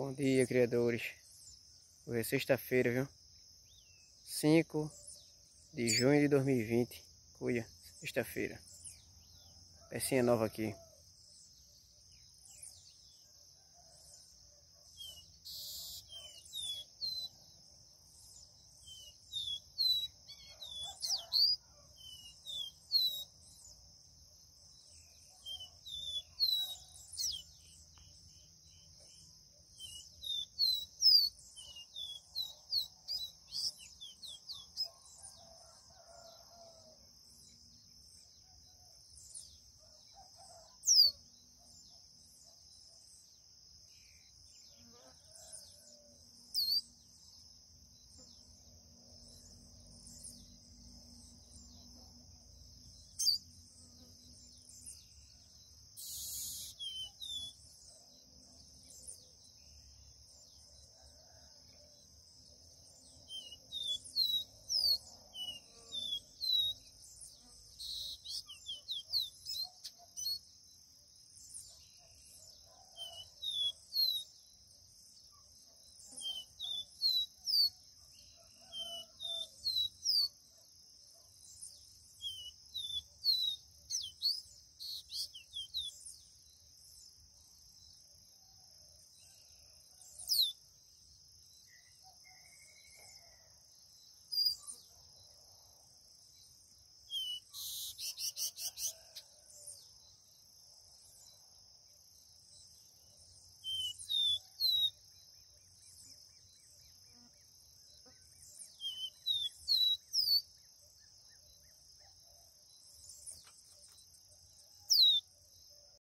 Bom dia, criadores. Hoje é sexta-feira, viu? 5 de junho de 2020. Cuida, sexta-feira. Pecinha nova aqui.